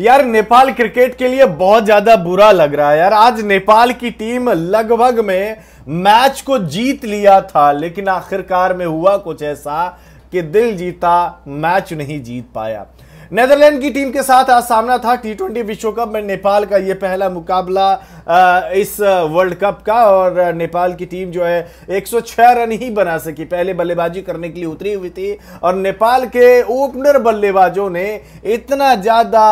यार नेपाल क्रिकेट के लिए बहुत ज्यादा बुरा लग रहा है यार आज नेपाल की टीम लगभग में मैच को जीत लिया था लेकिन आखिरकार में हुआ कुछ ऐसा कि दिल जीता मैच नहीं जीत पाया नेदरलैंड की टीम के साथ आज सामना था टी ट्वेंटी विश्व कप में नेपाल का यह पहला मुकाबला इस वर्ल्ड कप का और नेपाल की टीम जो है 106 रन ही बना सकी पहले बल्लेबाजी करने के लिए उतरी हुई थी और नेपाल के ओपनर बल्लेबाजों ने इतना ज़्यादा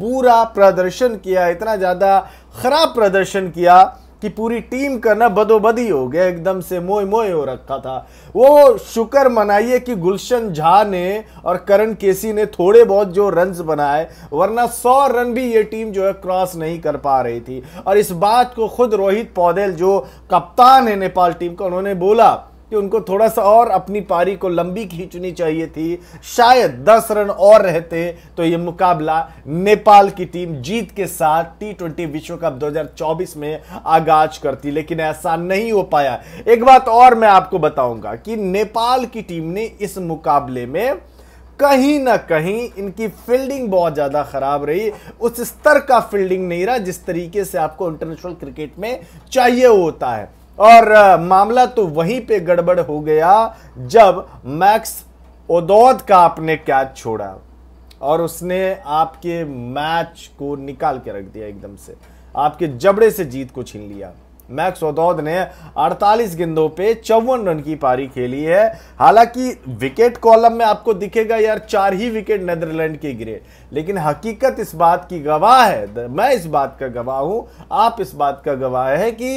बुरा प्रदर्शन किया इतना ज़्यादा खराब प्रदर्शन किया कि पूरी टीम का ना बदोबदी हो गया एकदम से मोए मोए हो रखा था वो शुक्र मनाइए कि गुलशन झा ने और करण केसी ने थोड़े बहुत जो रन बनाए वरना सौ रन भी ये टीम जो है क्रॉस नहीं कर पा रही थी और इस बात को खुद रोहित पौधेल जो कप्तान है नेपाल टीम का उन्होंने बोला कि उनको थोड़ा सा और अपनी पारी को लंबी खींचनी चाहिए थी शायद दस रन और रहते तो ये मुकाबला नेपाल की टीम जीत के साथ टी ट्वेंटी विश्व कप 2024 में आगाज करती लेकिन ऐसा नहीं हो पाया एक बात और मैं आपको बताऊंगा कि नेपाल की टीम ने इस मुकाबले में कहीं ना कहीं इनकी फील्डिंग बहुत ज़्यादा ख़राब रही उस स्तर का फील्डिंग नहीं रहा जिस तरीके से आपको इंटरनेशनल क्रिकेट में चाहिए होता है और मामला तो वहीं पे गड़बड़ हो गया जब मैक्स ओदौद का आपने कैच छोड़ा और उसने आपके मैच को निकाल के रख दिया एकदम से आपके जबड़े से जीत को छीन लिया मैक्स ओदौद ने 48 गेंदों पे चौवन रन की पारी खेली है हालांकि विकेट कॉलम में आपको दिखेगा यार चार ही विकेट नेदरलैंड के गिरे लेकिन हकीकत इस बात की गवाह है मैं इस बात का गवाह हूं आप इस बात का गवाह है कि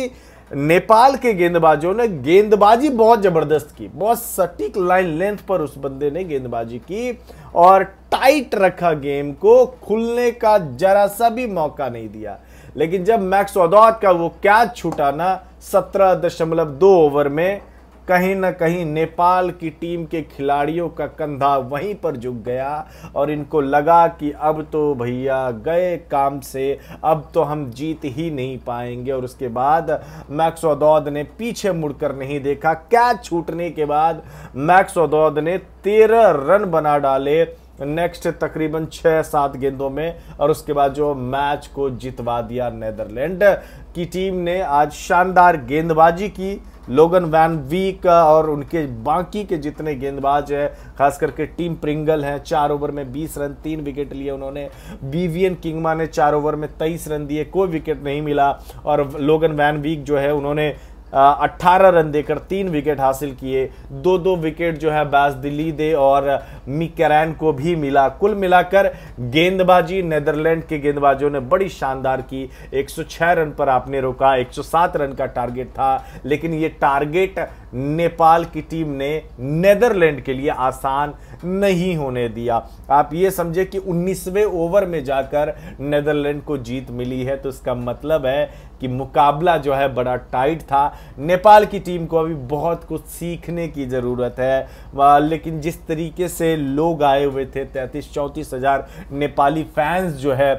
नेपाल के गेंदबाजों ने गेंदबाजी बहुत जबरदस्त की बहुत सटीक लाइन लेंथ पर उस बंदे ने गेंदबाजी की और टाइट रखा गेम को खुलने का जरा सा भी मौका नहीं दिया लेकिन जब मैक्स औदौत का वो कैच छूटा ना सत्रह दशमलव दो ओवर में कहीं ना कहीं नेपाल की टीम के खिलाड़ियों का कंधा वहीं पर झुक गया और इनको लगा कि अब तो भैया गए काम से अब तो हम जीत ही नहीं पाएंगे और उसके बाद मैक्स ओदौद ने पीछे मुड़कर नहीं देखा कैच छूटने के बाद मैक्स ओदौद ने तेरह रन बना डाले नेक्स्ट तकरीबन छः सात गेंदों में और उसके बाद जो मैच को जितवा दिया नैदरलैंड की टीम ने आज शानदार गेंदबाजी की लोगन वैन वीक और उनके बाकी के जितने गेंदबाज हैं खास करके टीम प्रिंगल हैं चार ओवर में 20 रन तीन विकेट लिए उन्होंने बीवीएन किंगमा ने चार ओवर में 23 रन दिए कोई विकेट नहीं मिला और लोगन वैन वीक जो है उन्होंने अट्ठारह रन देकर तीन विकेट हासिल किए दो दो विकेट जो है बाज दिल्ली दे और मिकरैन को भी मिला कुल मिलाकर गेंदबाजी नेदरलैंड के गेंदबाजों ने बड़ी शानदार की 106 रन पर आपने रोका 107 रन का टारगेट था लेकिन ये टारगेट नेपाल की टीम ने नेदरलैंड के लिए आसान नहीं होने दिया आप ये समझे कि 19वें ओवर में जाकर नेदरलैंड को जीत मिली है तो इसका मतलब है कि मुकाबला जो है बड़ा टाइट था नेपाल की टीम को अभी बहुत कुछ सीखने की ज़रूरत है लेकिन जिस तरीके से लोग आए हुए थे तैंतीस चौंतीस हज़ार नेपाली फैंस जो है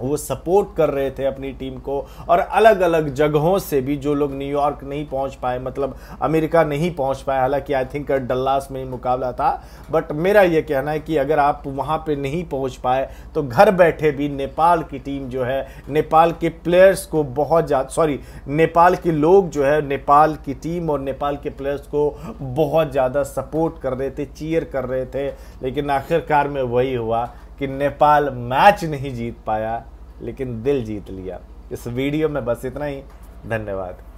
वो सपोर्ट कर रहे थे अपनी टीम को और अलग अलग जगहों से भी जो लोग न्यूयॉर्क नहीं पहुंच पाए मतलब अमेरिका नहीं पहुंच पाए हालांकि आई थिंक डल्लास में ही मुकाबला था बट मेरा ये कहना है कि अगर आप वहां पे नहीं पहुंच पाए तो घर बैठे भी नेपाल की टीम जो है नेपाल के प्लेयर्स को बहुत ज़्यादा सॉरी नेपाल के लोग जो है नेपाल की टीम और नेपाल के प्लेयर्स को बहुत ज़्यादा सपोर्ट कर रहे थे चीयर कर रहे थे लेकिन आखिरकार में वही हुआ कि नेपाल मैच नहीं जीत पाया लेकिन दिल जीत लिया इस वीडियो में बस इतना ही धन्यवाद